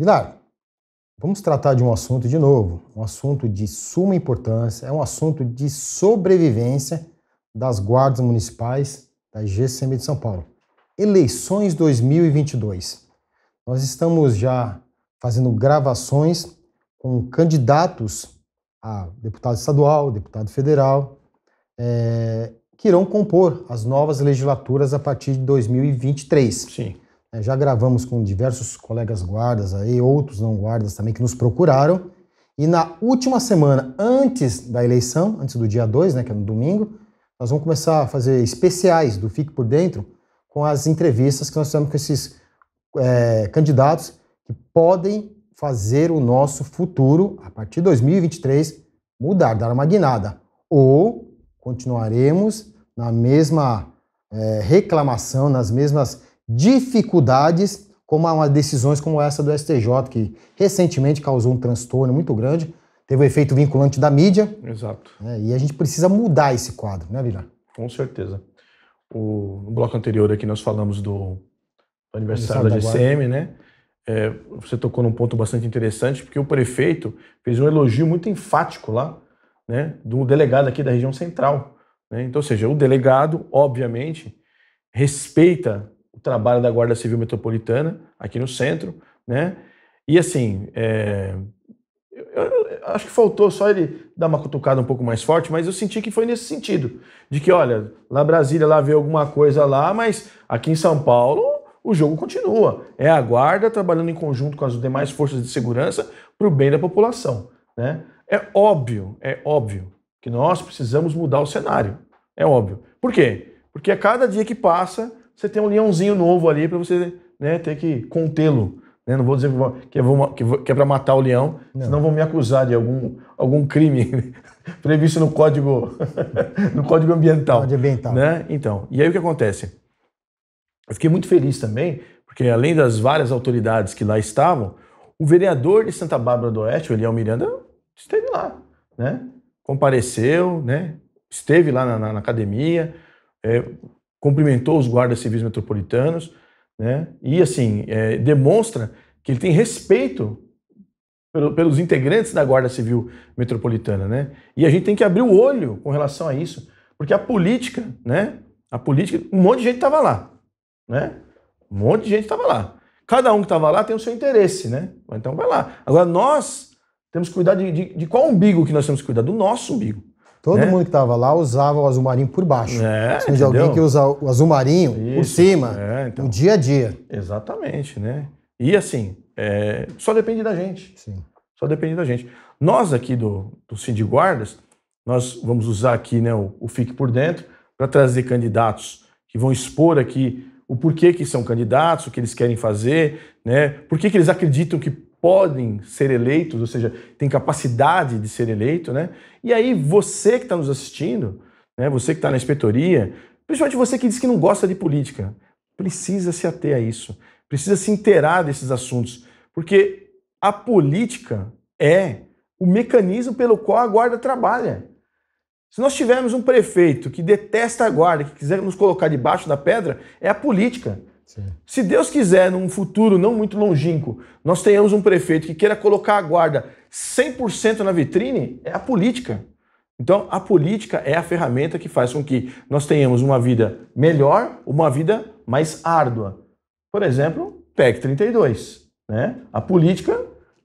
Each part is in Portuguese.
Vilar, vamos tratar de um assunto de novo, um assunto de suma importância, é um assunto de sobrevivência das guardas municipais da GCM de São Paulo. Eleições 2022. Nós estamos já fazendo gravações com candidatos a deputado estadual, deputado federal, é, que irão compor as novas legislaturas a partir de 2023. Sim. É, já gravamos com diversos colegas guardas aí, outros não guardas também que nos procuraram. E na última semana antes da eleição, antes do dia 2, né, que é no domingo, nós vamos começar a fazer especiais do Fique por Dentro com as entrevistas que nós fizemos com esses é, candidatos que podem fazer o nosso futuro, a partir de 2023, mudar, dar uma guinada. Ou continuaremos na mesma é, reclamação, nas mesmas dificuldades, como há decisões como essa do STJ, que recentemente causou um transtorno muito grande, teve o um efeito vinculante da mídia. Exato. Né? E a gente precisa mudar esse quadro, né, Vilar? Com certeza. O, no bloco anterior aqui nós falamos do aniversário da GCM, né? É, você tocou num ponto bastante interessante, porque o prefeito fez um elogio muito enfático lá, né, do delegado aqui da região central. Né? Então, ou seja, o delegado, obviamente, respeita trabalho da Guarda Civil Metropolitana aqui no centro, né? E assim, é, eu, eu, acho que faltou só ele dar uma cutucada um pouco mais forte, mas eu senti que foi nesse sentido, de que olha, lá Brasília lá vê alguma coisa lá, mas aqui em São Paulo o jogo continua. É a Guarda trabalhando em conjunto com as demais forças de segurança para o bem da população, né? É óbvio, é óbvio que nós precisamos mudar o cenário. É óbvio. Por quê? Porque a cada dia que passa, você tem um leãozinho novo ali para você né, ter que contê-lo. Né? Não vou dizer que é, é para matar o leão, não. senão vão me acusar de algum, algum crime previsto no código, no código ambiental. Código ambiental. Né? Então, e aí o que acontece? Eu fiquei muito feliz também, porque além das várias autoridades que lá estavam, o vereador de Santa Bárbara do Oeste, o Eliel Miranda, esteve lá, né? Compareceu, né? Esteve lá na, na, na academia, é, cumprimentou os guardas civis metropolitanos, né? E assim é, demonstra que ele tem respeito pelo, pelos integrantes da Guarda Civil Metropolitana, né? E a gente tem que abrir o olho com relação a isso, porque a política, né? A política, um monte de gente estava lá, né? Um monte de gente estava lá. Cada um que estava lá tem o seu interesse, né? Então vai lá. Agora nós temos que cuidar de, de, de qual umbigo que nós temos que cuidar? Do nosso umbigo. Todo né? mundo que estava lá usava o azul marinho por baixo. É, Assim, de alguém que usa o azul marinho Isso. por cima, é, então. no dia a dia. Exatamente, né? E assim, é, só depende da gente. Sim. Só depende da gente. Nós aqui do, do Cindy Guardas, nós vamos usar aqui né, o, o Fique Por Dentro para trazer candidatos que vão expor aqui o porquê que são candidatos, o que eles querem fazer, né? Por que eles acreditam que podem ser eleitos, ou seja, têm capacidade de ser eleito, né? E aí você que está nos assistindo, né? Você que está na inspetoria, principalmente você que diz que não gosta de política, precisa se ater a isso, precisa se inteirar desses assuntos, porque a política é o mecanismo pelo qual a guarda trabalha. Se nós tivermos um prefeito que detesta a guarda, que quiser nos colocar debaixo da pedra, é a política. Se Deus quiser, num futuro não muito longínquo, nós tenhamos um prefeito que queira colocar a guarda 100% na vitrine, é a política. Então, a política é a ferramenta que faz com que nós tenhamos uma vida melhor, uma vida mais árdua. Por exemplo, PEC 32. Né? A política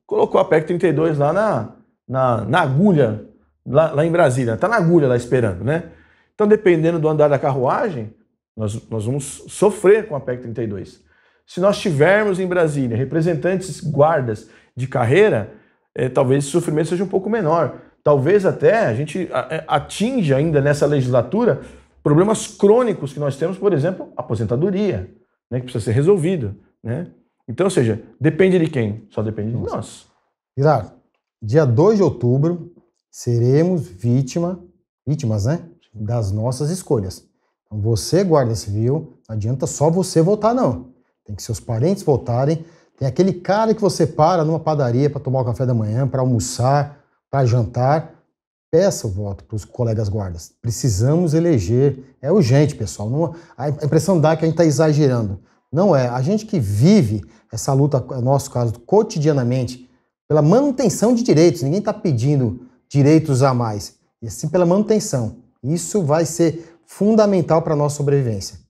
colocou a PEC 32 lá na, na, na agulha, lá, lá, em Brasília. Está na agulha lá esperando. Né? Então, dependendo do andar da carruagem, nós, nós vamos sofrer com a PEC 32. Se nós tivermos em Brasília representantes guardas de carreira, é, talvez esse sofrimento seja um pouco menor. Talvez até a gente é, atinja ainda nessa legislatura problemas crônicos que nós temos, por exemplo, aposentadoria, né, que precisa ser resolvido. Né? Então, ou seja, depende de quem? Só depende de nós. Irado, dia 2 de outubro seremos vítima, vítimas né, das nossas escolhas. Então, você, guarda civil, não adianta só você votar, não. Tem que seus parentes votarem. Tem aquele cara que você para numa padaria para tomar o café da manhã, para almoçar, para jantar. Peça o voto para os colegas guardas. Precisamos eleger. É urgente, pessoal. Não, a impressão dá que a gente está exagerando. Não é. A gente que vive essa luta, no é nosso caso, cotidianamente, pela manutenção de direitos. Ninguém está pedindo direitos a mais. E assim, pela manutenção. Isso vai ser fundamental para a nossa sobrevivência.